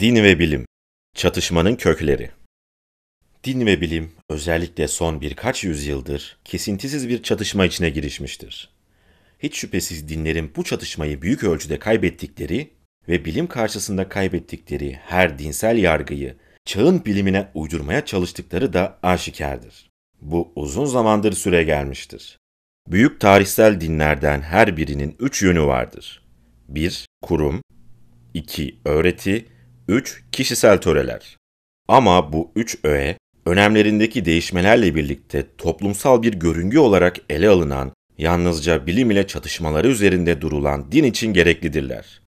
Din ve bilim, çatışmanın kökleri. Din ve bilim özellikle son birkaç yüzyıldır kesintisiz bir çatışma içine girişmiştir. Hiç şüphesiz dinlerin bu çatışmayı büyük ölçüde kaybettikleri ve bilim karşısında kaybettikleri her dinsel yargıyı çağın bilimine uydurmaya çalıştıkları da aşikardır. Bu uzun zamandır süre gelmiştir. Büyük tarihsel dinlerden her birinin üç yönü vardır. 1- Kurum 2- Öğreti 3. Kişisel töreler. Ama bu üç öğe, önemlerindeki değişmelerle birlikte toplumsal bir görüngü olarak ele alınan, yalnızca bilim ile çatışmaları üzerinde durulan din için gereklidirler.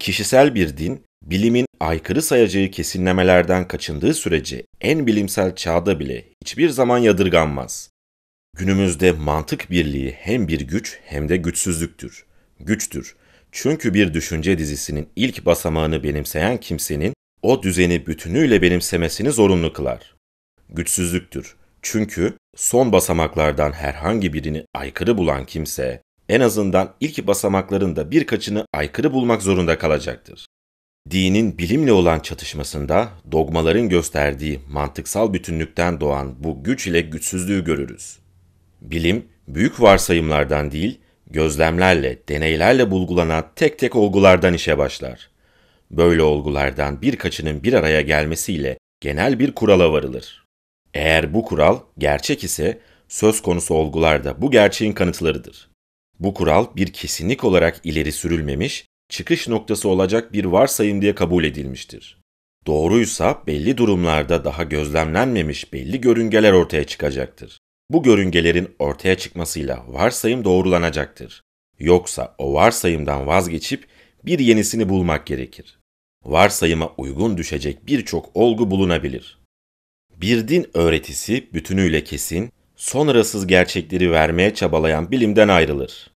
Kişisel bir din, bilimin aykırı sayacağı kesinlemelerden kaçındığı sürece en bilimsel çağda bile hiçbir zaman yadırganmaz. Günümüzde mantık birliği hem bir güç hem de güçsüzlüktür. Güçtür çünkü bir düşünce dizisinin ilk basamağını benimseyen kimsenin o düzeni bütünüyle benimsemesini zorunlu kılar. Güçsüzlüktür. Çünkü son basamaklardan herhangi birini aykırı bulan kimse en azından ilk basamakların da birkaçını aykırı bulmak zorunda kalacaktır. Dinin bilimle olan çatışmasında dogmaların gösterdiği mantıksal bütünlükten doğan bu güç ile güçsüzlüğü görürüz. Bilim büyük varsayımlardan değil, gözlemlerle, deneylerle bulgulanan tek tek olgulardan işe başlar. Böyle olgulardan birkaçının bir araya gelmesiyle genel bir kurala varılır. Eğer bu kural gerçek ise söz konusu olgularda bu gerçeğin kanıtlarıdır. Bu kural bir kesinlik olarak ileri sürülmemiş, çıkış noktası olacak bir varsayım diye kabul edilmiştir. Doğruysa belli durumlarda daha gözlemlenmemiş belli görüngeler ortaya çıkacaktır. Bu görüngelerin ortaya çıkmasıyla varsayım doğrulanacaktır. Yoksa o varsayımdan vazgeçip bir yenisini bulmak gerekir. Varsayıma uygun düşecek birçok olgu bulunabilir. Bir din öğretisi bütünüyle kesin, sonrasız gerçekleri vermeye çabalayan bilimden ayrılır.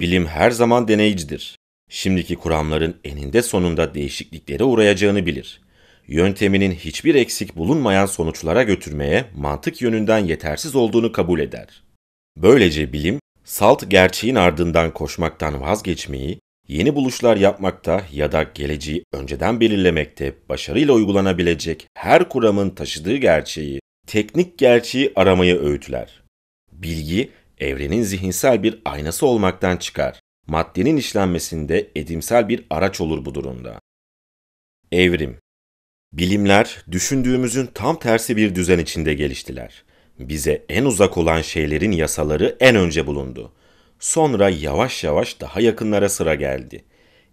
Bilim her zaman deneyicidir. Şimdiki kuramların eninde sonunda değişikliklere uğrayacağını bilir yönteminin hiçbir eksik bulunmayan sonuçlara götürmeye mantık yönünden yetersiz olduğunu kabul eder. Böylece bilim, salt gerçeğin ardından koşmaktan vazgeçmeyi, yeni buluşlar yapmakta ya da geleceği önceden belirlemekte başarıyla uygulanabilecek her kuramın taşıdığı gerçeği, teknik gerçeği aramayı öğütler. Bilgi, evrenin zihinsel bir aynası olmaktan çıkar. Maddenin işlenmesinde edimsel bir araç olur bu durumda. Evrim Bilimler düşündüğümüzün tam tersi bir düzen içinde geliştiler. Bize en uzak olan şeylerin yasaları en önce bulundu. Sonra yavaş yavaş daha yakınlara sıra geldi.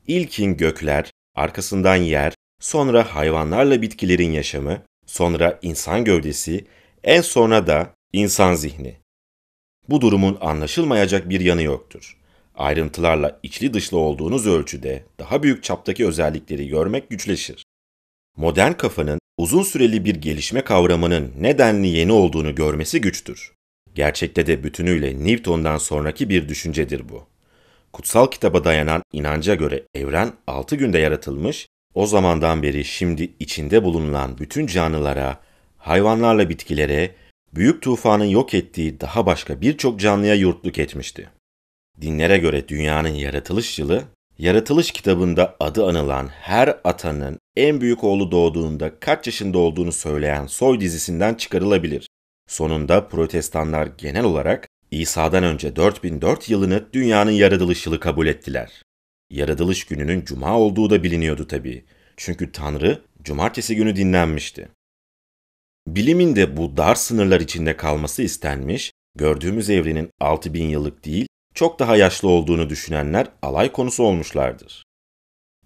İlkin gökler, arkasından yer, sonra hayvanlarla bitkilerin yaşamı, sonra insan gövdesi, en sonra da insan zihni. Bu durumun anlaşılmayacak bir yanı yoktur. Ayrıntılarla içli dışlı olduğunuz ölçüde daha büyük çaptaki özellikleri görmek güçleşir modern kafanın uzun süreli bir gelişme kavramının nedenli yeni olduğunu görmesi güçtür. Gerçekte de bütünüyle Newton'dan sonraki bir düşüncedir bu. Kutsal kitaba dayanan inanca göre evren 6 günde yaratılmış, o zamandan beri şimdi içinde bulunan bütün canlılara, hayvanlarla bitkilere, büyük tufanın yok ettiği daha başka birçok canlıya yurtluk etmişti. Dinlere göre dünyanın yaratılış yılı Yaratılış kitabında adı anılan her atanın en büyük oğlu doğduğunda kaç yaşında olduğunu söyleyen soy dizisinden çıkarılabilir. Sonunda protestanlar genel olarak İsa'dan önce 4004 yılını dünyanın yaratılış yılı kabul ettiler. Yaratılış gününün cuma olduğu da biliniyordu tabii. Çünkü Tanrı cumartesi günü dinlenmişti. Bilimin de bu dar sınırlar içinde kalması istenmiş, gördüğümüz evrenin 6000 yıllık değil çok daha yaşlı olduğunu düşünenler alay konusu olmuşlardır.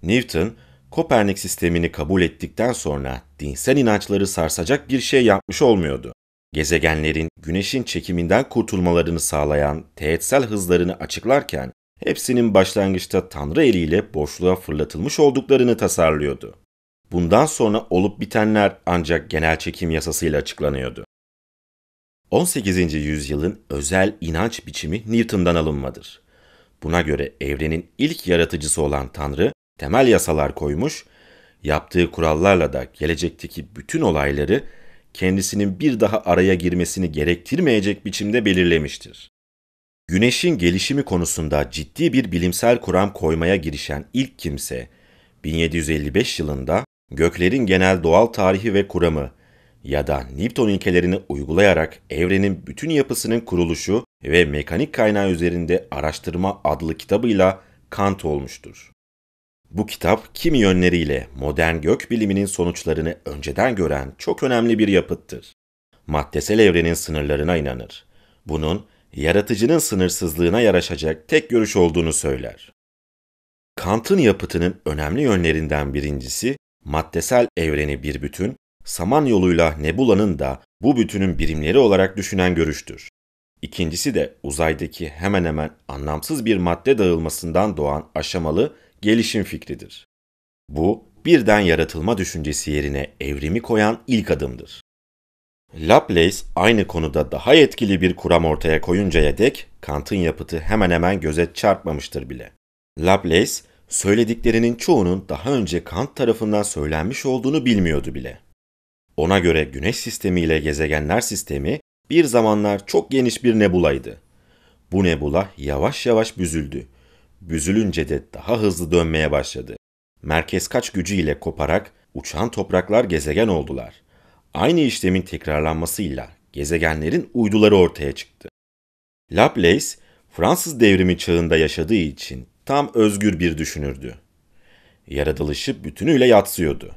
Newton, Kopernik sistemini kabul ettikten sonra dinsel inançları sarsacak bir şey yapmış olmuyordu. Gezegenlerin güneşin çekiminden kurtulmalarını sağlayan teğetsel hızlarını açıklarken hepsinin başlangıçta Tanrı eliyle boşluğa fırlatılmış olduklarını tasarlıyordu. Bundan sonra olup bitenler ancak genel çekim yasasıyla açıklanıyordu. 18. yüzyılın özel inanç biçimi Newton'dan alınmadır. Buna göre evrenin ilk yaratıcısı olan Tanrı temel yasalar koymuş, yaptığı kurallarla da gelecekteki bütün olayları kendisinin bir daha araya girmesini gerektirmeyecek biçimde belirlemiştir. Güneşin gelişimi konusunda ciddi bir bilimsel kuram koymaya girişen ilk kimse 1755 yılında Göklerin Genel Doğal Tarihi ve Kuramı ya da Newton ilkelerini uygulayarak evrenin bütün yapısının kuruluşu ve mekanik kaynağı üzerinde araştırma adlı kitabıyla Kant olmuştur. Bu kitap kimi yönleriyle modern gök biliminin sonuçlarını önceden gören çok önemli bir yapıttır. Maddesel evrenin sınırlarına inanır. Bunun yaratıcının sınırsızlığına yaraşacak tek görüş olduğunu söyler. Kant'ın yapıtının önemli yönlerinden birincisi maddesel evreni bir bütün Samanyolu'yla Nebula'nın da bu bütünün birimleri olarak düşünen görüştür. İkincisi de uzaydaki hemen hemen anlamsız bir madde dağılmasından doğan aşamalı gelişim fikridir. Bu birden yaratılma düşüncesi yerine evrimi koyan ilk adımdır. Laplace aynı konuda daha etkili bir kuram ortaya koyuncaya dek Kant'ın yapıtı hemen hemen göze çarpmamıştır bile. Laplace söylediklerinin çoğunun daha önce Kant tarafından söylenmiş olduğunu bilmiyordu bile. Ona göre Güneş sistemi ile gezegenler sistemi bir zamanlar çok geniş bir nebulaydı. Bu nebula yavaş yavaş büzüldü. Büzülünce de daha hızlı dönmeye başladı. Merkez kaç gücü ile koparak uçan topraklar gezegen oldular. Aynı işlemin tekrarlanmasıyla gezegenlerin uyduları ortaya çıktı. Laplace, Fransız devrimi çağında yaşadığı için tam özgür bir düşünürdü. Yaratılışı bütünüyle yatsıyordu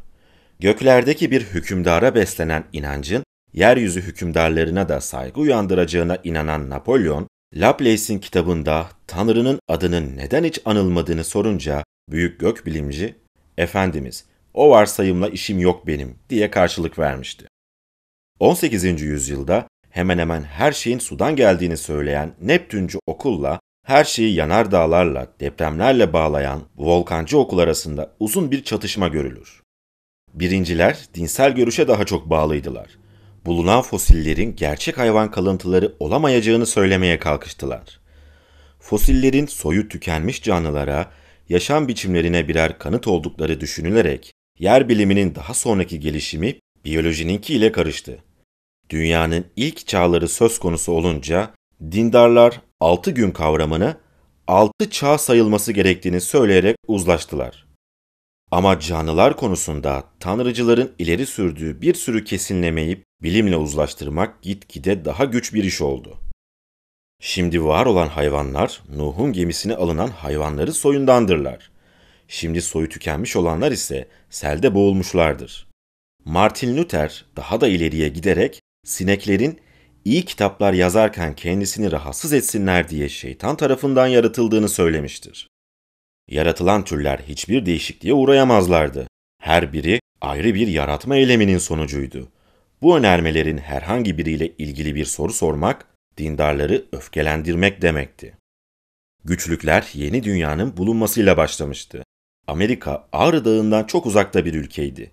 göklerdeki bir hükümdara beslenen inancın yeryüzü hükümdarlarına da saygı uyandıracağına inanan Napolyon, Laplace'in kitabında Tanrı'nın adının neden hiç anılmadığını sorunca büyük gök bilimci, "Efendimiz, o varsayımla işim yok benim." diye karşılık vermişti. 18. yüzyılda hemen hemen her şeyin sudan geldiğini söyleyen Neptüncü okulla her şeyi yanardağlarla, depremlerle bağlayan volkancı okul arasında uzun bir çatışma görülür. Birinciler dinsel görüşe daha çok bağlıydılar. Bulunan fosillerin gerçek hayvan kalıntıları olamayacağını söylemeye kalkıştılar. Fosillerin soyu tükenmiş canlılara, yaşam biçimlerine birer kanıt oldukları düşünülerek yer biliminin daha sonraki gelişimi biyolojininki ile karıştı. Dünyanın ilk çağları söz konusu olunca dindarlar 6 gün kavramını 6 çağ sayılması gerektiğini söyleyerek uzlaştılar. Ama canlılar konusunda tanrıcıların ileri sürdüğü bir sürü kesinlemeyi bilimle uzlaştırmak gitgide daha güç bir iş oldu. Şimdi var olan hayvanlar Nuh'un gemisine alınan hayvanları soyundandırlar. Şimdi soyu tükenmiş olanlar ise selde boğulmuşlardır. Martin Luther daha da ileriye giderek sineklerin iyi kitaplar yazarken kendisini rahatsız etsinler diye şeytan tarafından yaratıldığını söylemiştir. Yaratılan türler hiçbir değişikliğe uğrayamazlardı. Her biri ayrı bir yaratma eyleminin sonucuydu. Bu önermelerin herhangi biriyle ilgili bir soru sormak, dindarları öfkelendirmek demekti. Güçlükler yeni dünyanın bulunmasıyla başlamıştı. Amerika Ağrı Dağı'ndan çok uzakta bir ülkeydi.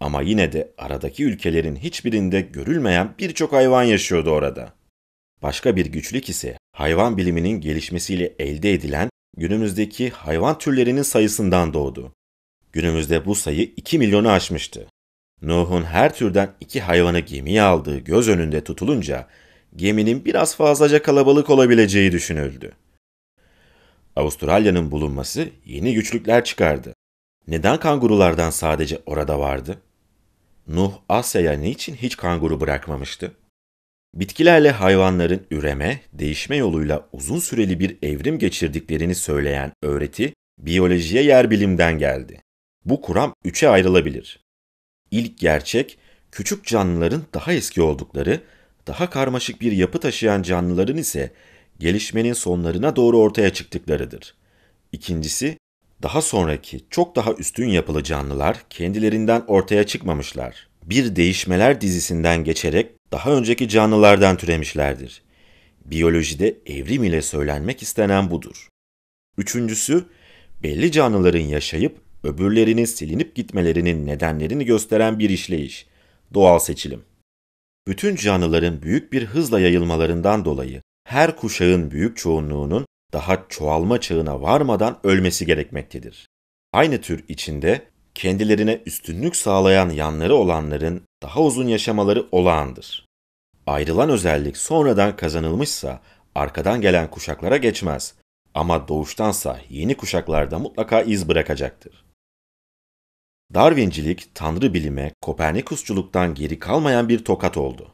Ama yine de aradaki ülkelerin hiçbirinde görülmeyen birçok hayvan yaşıyordu orada. Başka bir güçlük ise hayvan biliminin gelişmesiyle elde edilen günümüzdeki hayvan türlerinin sayısından doğdu. Günümüzde bu sayı 2 milyonu aşmıştı. Nuh'un her türden iki hayvanı gemiye aldığı göz önünde tutulunca geminin biraz fazlaca kalabalık olabileceği düşünüldü. Avustralya'nın bulunması yeni güçlükler çıkardı. Neden kangurulardan sadece orada vardı? Nuh Asya'ya niçin hiç kanguru bırakmamıştı? Bitkilerle hayvanların üreme, değişme yoluyla uzun süreli bir evrim geçirdiklerini söyleyen öğreti, biyolojiye yer bilimden geldi. Bu kuram üçe ayrılabilir. İlk gerçek, küçük canlıların daha eski oldukları, daha karmaşık bir yapı taşıyan canlıların ise gelişmenin sonlarına doğru ortaya çıktıklarıdır. İkincisi, daha sonraki çok daha üstün yapılı canlılar kendilerinden ortaya çıkmamışlar. Bir değişmeler dizisinden geçerek daha önceki canlılardan türemişlerdir. Biyolojide evrim ile söylenmek istenen budur. Üçüncüsü, belli canlıların yaşayıp öbürlerinin silinip gitmelerinin nedenlerini gösteren bir işleyiş, doğal seçilim. Bütün canlıların büyük bir hızla yayılmalarından dolayı her kuşağın büyük çoğunluğunun daha çoğalma çağına varmadan ölmesi gerekmektedir. Aynı tür içinde kendilerine üstünlük sağlayan yanları olanların daha uzun yaşamaları olağandır. Ayrılan özellik sonradan kazanılmışsa arkadan gelen kuşaklara geçmez ama doğuştansa yeni kuşaklarda mutlaka iz bırakacaktır. Darwincilik, tanrı bilime, Kopernikusçuluktan geri kalmayan bir tokat oldu.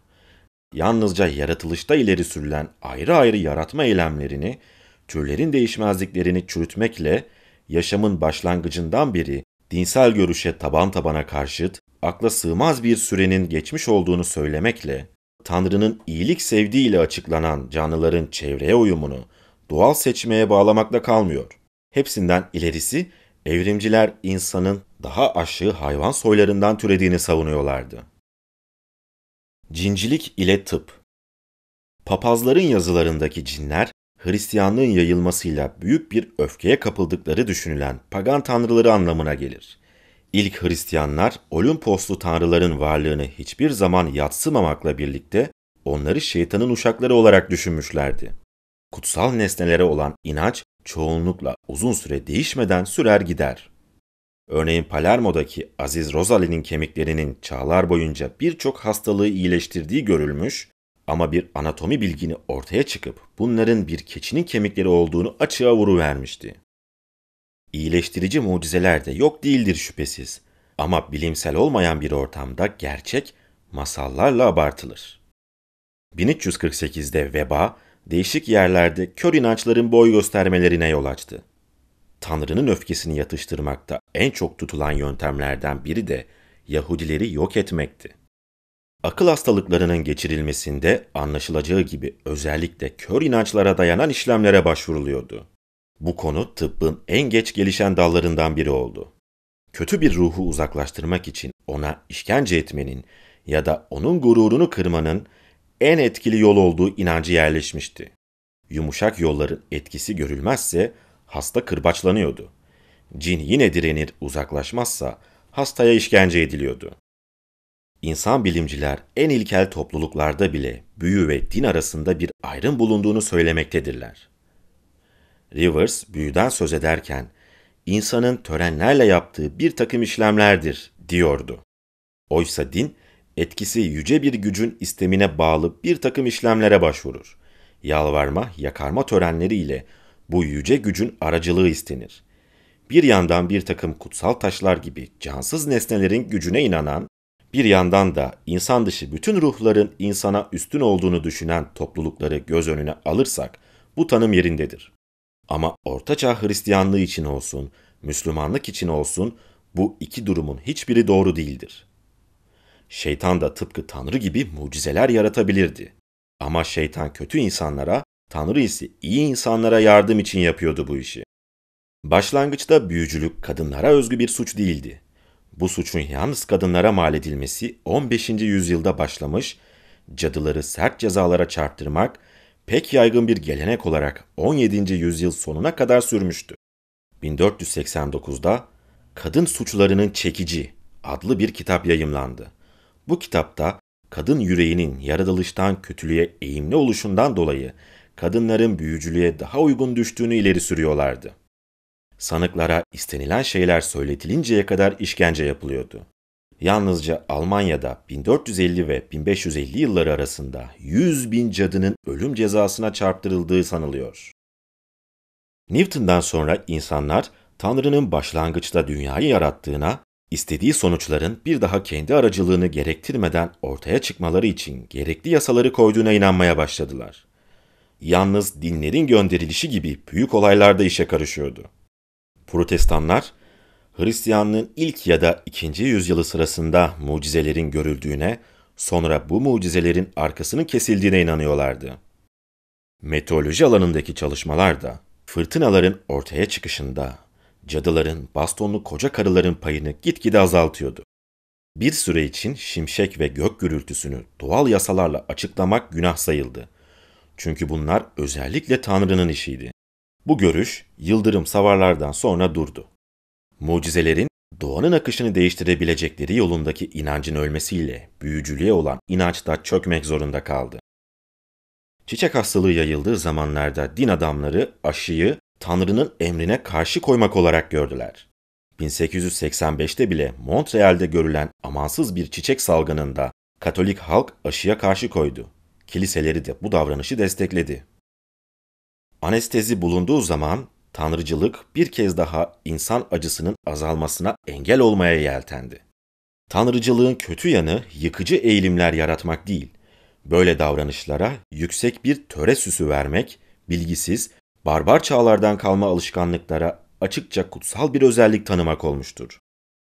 Yalnızca yaratılışta ileri sürülen ayrı ayrı yaratma eylemlerini, türlerin değişmezliklerini çürütmekle yaşamın başlangıcından biri dinsel görüşe taban tabana karşıt, akla sığmaz bir sürenin geçmiş olduğunu söylemekle, Tanrı'nın iyilik ile açıklanan canlıların çevreye uyumunu doğal seçmeye bağlamakla kalmıyor. Hepsinden ilerisi evrimciler insanın daha aşığı hayvan soylarından türediğini savunuyorlardı. Cincilik ile tıp Papazların yazılarındaki cinler Hristiyanlığın yayılmasıyla büyük bir öfkeye kapıldıkları düşünülen pagan tanrıları anlamına gelir. İlk Hristiyanlar Olimposlu tanrıların varlığını hiçbir zaman yatsımamakla birlikte onları şeytanın uşakları olarak düşünmüşlerdi. Kutsal nesnelere olan inanç çoğunlukla uzun süre değişmeden sürer gider. Örneğin Palermo'daki Aziz Rosalin'in kemiklerinin çağlar boyunca birçok hastalığı iyileştirdiği görülmüş ama bir anatomi bilgini ortaya çıkıp bunların bir keçinin kemikleri olduğunu açığa vuruvermişti. İyileştirici mucizeler de yok değildir şüphesiz. Ama bilimsel olmayan bir ortamda gerçek masallarla abartılır. 1348'de veba, değişik yerlerde kör inançların boy göstermelerine yol açtı. Tanrı'nın öfkesini yatıştırmakta en çok tutulan yöntemlerden biri de Yahudileri yok etmekti. Akıl hastalıklarının geçirilmesinde anlaşılacağı gibi özellikle kör inançlara dayanan işlemlere başvuruluyordu. Bu konu tıbbın en geç gelişen dallarından biri oldu. Kötü bir ruhu uzaklaştırmak için ona işkence etmenin ya da onun gururunu kırmanın en etkili yol olduğu inancı yerleşmişti. Yumuşak yolların etkisi görülmezse hasta kırbaçlanıyordu. Cin yine direnir uzaklaşmazsa hastaya işkence ediliyordu insan bilimciler en ilkel topluluklarda bile büyü ve din arasında bir ayrım bulunduğunu söylemektedirler. Rivers büyüden söz ederken insanın törenlerle yaptığı bir takım işlemlerdir diyordu. Oysa din etkisi yüce bir gücün istemine bağlı bir takım işlemlere başvurur. Yalvarma, yakarma törenleriyle bu yüce gücün aracılığı istenir. Bir yandan bir takım kutsal taşlar gibi cansız nesnelerin gücüne inanan, bir yandan da insan dışı bütün ruhların insana üstün olduğunu düşünen toplulukları göz önüne alırsak bu tanım yerindedir. Ama ortaçağ Hristiyanlığı için olsun, Müslümanlık için olsun bu iki durumun hiçbiri doğru değildir. Şeytan da tıpkı Tanrı gibi mucizeler yaratabilirdi. Ama şeytan kötü insanlara, Tanrı ise iyi insanlara yardım için yapıyordu bu işi. Başlangıçta büyücülük kadınlara özgü bir suç değildi. Bu suçun yalnız kadınlara mal edilmesi 15. yüzyılda başlamış, cadıları sert cezalara çarptırmak pek yaygın bir gelenek olarak 17. yüzyıl sonuna kadar sürmüştü. 1489'da Kadın Suçlarının Çekici adlı bir kitap yayımlandı. Bu kitapta kadın yüreğinin yaratılıştan kötülüğe eğimli oluşundan dolayı kadınların büyücülüğe daha uygun düştüğünü ileri sürüyorlardı sanıklara istenilen şeyler söyletilinceye kadar işkence yapılıyordu. Yalnızca Almanya'da 1450 ve 1550 yılları arasında 100 bin cadının ölüm cezasına çarptırıldığı sanılıyor. Newton'dan sonra insanlar Tanrı'nın başlangıçta dünyayı yarattığına, istediği sonuçların bir daha kendi aracılığını gerektirmeden ortaya çıkmaları için gerekli yasaları koyduğuna inanmaya başladılar. Yalnız dinlerin gönderilişi gibi büyük olaylarda işe karışıyordu protestanlar, Hristiyanlığın ilk ya da ikinci yüzyılı sırasında mucizelerin görüldüğüne, sonra bu mucizelerin arkasının kesildiğine inanıyorlardı. Meteoroloji alanındaki çalışmalar da fırtınaların ortaya çıkışında cadıların bastonlu koca karıların payını gitgide azaltıyordu. Bir süre için şimşek ve gök gürültüsünü doğal yasalarla açıklamak günah sayıldı. Çünkü bunlar özellikle Tanrı'nın işiydi. Bu görüş Yıldırım Savarlar'dan sonra durdu. Mucizelerin doğanın akışını değiştirebilecekleri yolundaki inancın ölmesiyle büyücülüğe olan inanç da çökmek zorunda kaldı. Çiçek hastalığı yayıldığı zamanlarda din adamları aşıyı Tanrı'nın emrine karşı koymak olarak gördüler. 1885'te bile Montreal'de görülen amansız bir çiçek salgınında Katolik halk aşıya karşı koydu. Kiliseleri de bu davranışı destekledi. Anestezi bulunduğu zaman tanrıcılık bir kez daha insan acısının azalmasına engel olmaya yeltendi. Tanrıcılığın kötü yanı yıkıcı eğilimler yaratmak değil, böyle davranışlara yüksek bir töre süsü vermek, bilgisiz, barbar çağlardan kalma alışkanlıklara açıkça kutsal bir özellik tanımak olmuştur.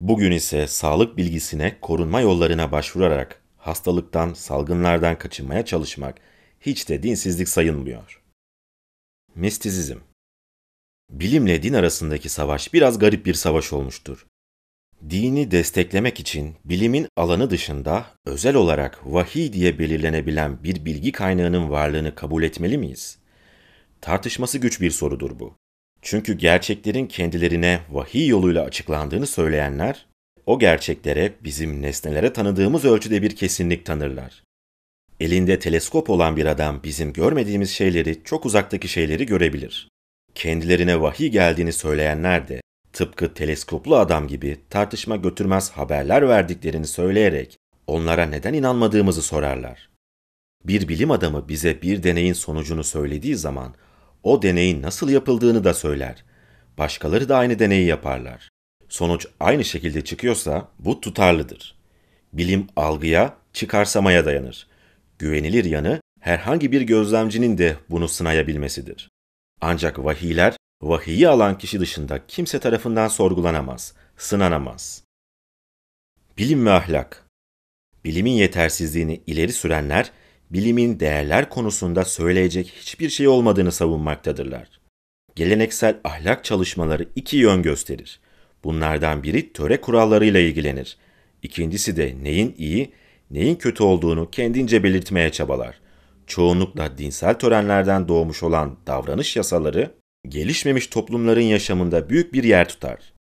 Bugün ise sağlık bilgisine, korunma yollarına başvurarak hastalıktan, salgınlardan kaçınmaya çalışmak hiç de dinsizlik sayılmıyor. Mistizizm Bilimle din arasındaki savaş biraz garip bir savaş olmuştur. Dini desteklemek için bilimin alanı dışında özel olarak vahiy diye belirlenebilen bir bilgi kaynağının varlığını kabul etmeli miyiz? Tartışması güç bir sorudur bu. Çünkü gerçeklerin kendilerine vahiy yoluyla açıklandığını söyleyenler, o gerçeklere bizim nesnelere tanıdığımız ölçüde bir kesinlik tanırlar. Elinde teleskop olan bir adam bizim görmediğimiz şeyleri, çok uzaktaki şeyleri görebilir. Kendilerine vahiy geldiğini söyleyenler de tıpkı teleskoplu adam gibi tartışma götürmez haberler verdiklerini söyleyerek onlara neden inanmadığımızı sorarlar. Bir bilim adamı bize bir deneyin sonucunu söylediği zaman o deneyin nasıl yapıldığını da söyler. Başkaları da aynı deneyi yaparlar. Sonuç aynı şekilde çıkıyorsa bu tutarlıdır. Bilim algıya, çıkarsamaya dayanır güvenilir yanı herhangi bir gözlemcinin de bunu sınayabilmesidir. Ancak vahiyler vahiyi alan kişi dışında kimse tarafından sorgulanamaz, sınanamaz. Bilim ve ahlak Bilimin yetersizliğini ileri sürenler, bilimin değerler konusunda söyleyecek hiçbir şey olmadığını savunmaktadırlar. Geleneksel ahlak çalışmaları iki yön gösterir. Bunlardan biri töre kurallarıyla ilgilenir. İkincisi de neyin iyi, neyin kötü olduğunu kendince belirtmeye çabalar. Çoğunlukla dinsel törenlerden doğmuş olan davranış yasaları gelişmemiş toplumların yaşamında büyük bir yer tutar.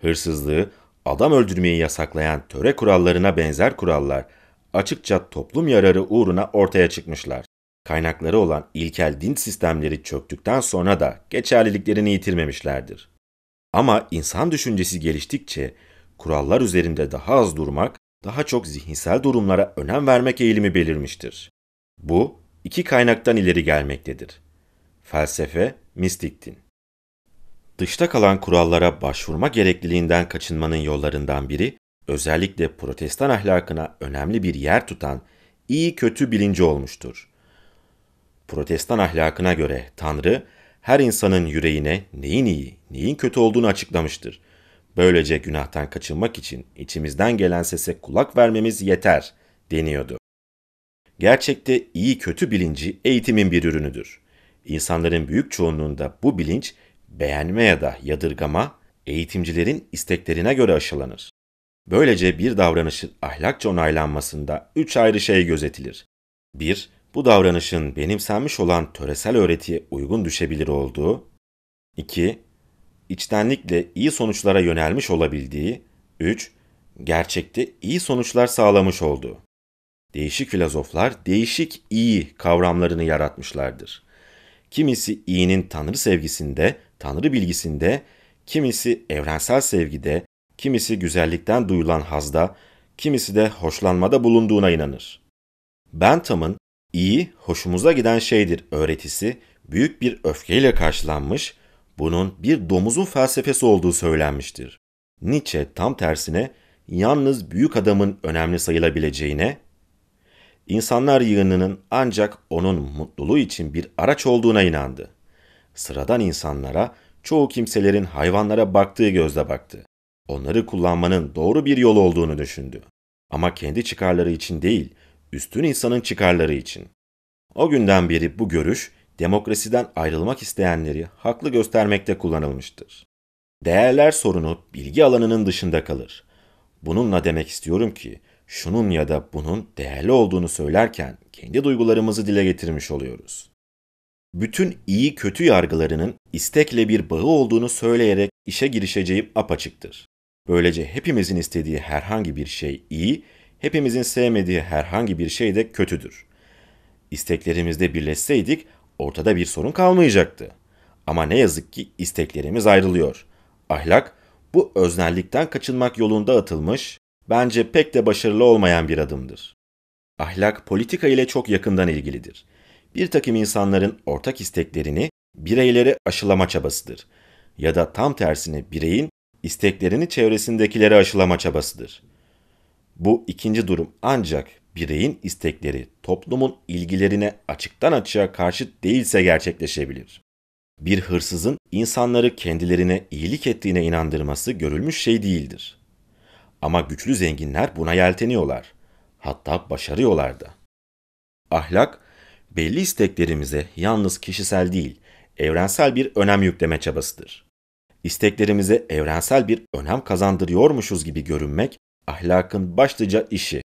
Hırsızlığı, adam öldürmeyi yasaklayan töre kurallarına benzer kurallar açıkça toplum yararı uğruna ortaya çıkmışlar. Kaynakları olan ilkel din sistemleri çöktükten sonra da geçerliliklerini yitirmemişlerdir. Ama insan düşüncesi geliştikçe kurallar üzerinde daha az durmak daha çok zihinsel durumlara önem vermek eğilimi belirmiştir. Bu iki kaynaktan ileri gelmektedir. Felsefe, mistik din. Dışta kalan kurallara başvurma gerekliliğinden kaçınmanın yollarından biri, özellikle protestan ahlakına önemli bir yer tutan iyi kötü bilinci olmuştur. Protestan ahlakına göre Tanrı, her insanın yüreğine neyin iyi, neyin kötü olduğunu açıklamıştır. Böylece günahtan kaçınmak için içimizden gelen sese kulak vermemiz yeter deniyordu. Gerçekte iyi kötü bilinci eğitimin bir ürünüdür. İnsanların büyük çoğunluğunda bu bilinç beğenme ya da yadırgama eğitimcilerin isteklerine göre aşılanır. Böylece bir davranışın ahlakça onaylanmasında üç ayrı şey gözetilir. 1. Bu davranışın benimsenmiş olan töresel öğretiye uygun düşebilir olduğu. 2 içtenlikle iyi sonuçlara yönelmiş olabildiği, 3. Gerçekte iyi sonuçlar sağlamış olduğu. Değişik filozoflar değişik iyi kavramlarını yaratmışlardır. Kimisi iyinin tanrı sevgisinde, tanrı bilgisinde, kimisi evrensel sevgide, kimisi güzellikten duyulan hazda, kimisi de hoşlanmada bulunduğuna inanır. Bentham'ın iyi, hoşumuza giden şeydir öğretisi büyük bir öfkeyle karşılanmış bunun bir domuzun felsefesi olduğu söylenmiştir. Nietzsche tam tersine yalnız büyük adamın önemli sayılabileceğine, insanlar yığınının ancak onun mutluluğu için bir araç olduğuna inandı. Sıradan insanlara, çoğu kimselerin hayvanlara baktığı gözle baktı. Onları kullanmanın doğru bir yol olduğunu düşündü. Ama kendi çıkarları için değil, üstün insanın çıkarları için. O günden beri bu görüş demokrasiden ayrılmak isteyenleri haklı göstermekte kullanılmıştır. Değerler sorunu bilgi alanının dışında kalır. Bununla demek istiyorum ki şunun ya da bunun değerli olduğunu söylerken kendi duygularımızı dile getirmiş oluyoruz. Bütün iyi kötü yargılarının istekle bir bağı olduğunu söyleyerek işe girişeceğim apaçıktır. Böylece hepimizin istediği herhangi bir şey iyi, hepimizin sevmediği herhangi bir şey de kötüdür. İsteklerimizde birleşseydik ortada bir sorun kalmayacaktı. Ama ne yazık ki isteklerimiz ayrılıyor. Ahlak bu öznellikten kaçınmak yolunda atılmış, bence pek de başarılı olmayan bir adımdır. Ahlak politika ile çok yakından ilgilidir. Bir takım insanların ortak isteklerini bireylere aşılama çabasıdır. Ya da tam tersine bireyin isteklerini çevresindekileri aşılama çabasıdır. Bu ikinci durum ancak bireyin istekleri toplumun ilgilerine açıktan açığa karşı değilse gerçekleşebilir. Bir hırsızın insanları kendilerine iyilik ettiğine inandırması görülmüş şey değildir. Ama güçlü zenginler buna yelteniyorlar. Hatta başarıyorlar da. Ahlak, belli isteklerimize yalnız kişisel değil, evrensel bir önem yükleme çabasıdır. İsteklerimize evrensel bir önem kazandırıyormuşuz gibi görünmek, ahlakın başlıca işi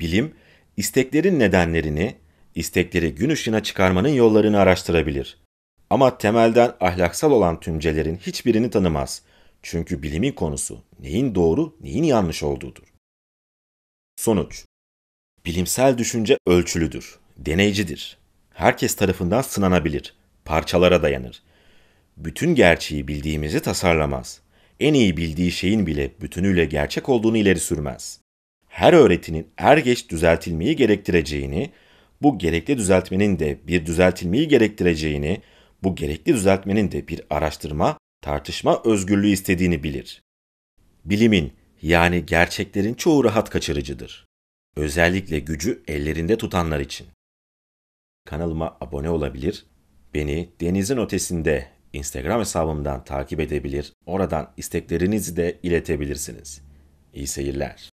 Bilim, isteklerin nedenlerini, istekleri gün ışığına çıkarmanın yollarını araştırabilir. Ama temelden ahlaksal olan tümcelerin hiçbirini tanımaz. Çünkü bilimin konusu neyin doğru, neyin yanlış olduğudur. Sonuç Bilimsel düşünce ölçülüdür, deneycidir. Herkes tarafından sınanabilir, parçalara dayanır. Bütün gerçeği bildiğimizi tasarlamaz. En iyi bildiği şeyin bile bütünüyle gerçek olduğunu ileri sürmez her öğretinin er geç düzeltilmeyi gerektireceğini, bu gerekli düzeltmenin de bir düzeltilmeyi gerektireceğini, bu gerekli düzeltmenin de bir araştırma, tartışma özgürlüğü istediğini bilir. Bilimin yani gerçeklerin çoğu rahat kaçırıcıdır. Özellikle gücü ellerinde tutanlar için. Kanalıma abone olabilir, beni denizin ötesinde Instagram hesabımdan takip edebilir, oradan isteklerinizi de iletebilirsiniz. İyi seyirler.